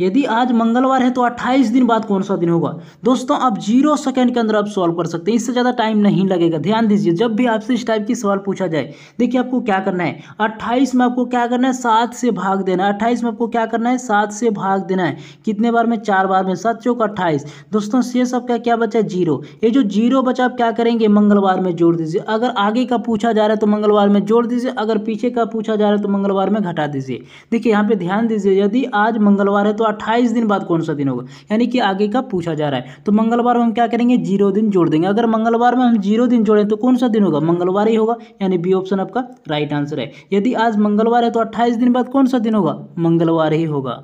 यदि आज मंगलवार है तो 28 दिन बाद कौन सा दिन होगा दोस्तों आप जीरो सेकेंड के अंदर आप सॉल्व कर सकते हैं इससे ज़्यादा टाइम नहीं लगेगा ध्यान दीजिए जब भी आपसे इस टाइप की सवाल पूछा जाए देखिए आपको क्या करना है अट्ठाईस में आपको क्या करना है सात से भाग देना है अट्ठाईस में आपको क्या करना है सात से भाग देना है कितने बार में चार बार में सात चौक अट्ठाईस दोस्तों से सबका क्या बचा है जीरो ये जो जीरो बचा आप क्या करेंगे मंगलवार में जोड़ दीजिए अगर आगे का पूछा जा रहा है तो मंगलवार में जोड़ दीजिए अगर पीछे का पूछा जा रहा है तो मंगलवार में घटा दीजिए देखिए यहाँ पे ध्यान दीजिए यदि आज मंगलवार है तो अट्ठाईस दिन बाद कौन सा दिन होगा यानी कि आगे का पूछा जा रहा है तो मंगलवार में हम क्या करेंगे जीरो दिन जोड़ देंगे अगर मंगलवार में हम जीरो दिन जोड़ें तो कौन सा दिन होगा मंगलवार ही होगा यानी बी ऑप्शन आपका राइट आंसर है यदि आज मंगलवार है तो अट्ठाईस दिन बाद कौन सा दिन होगा मंगलवार ही होगा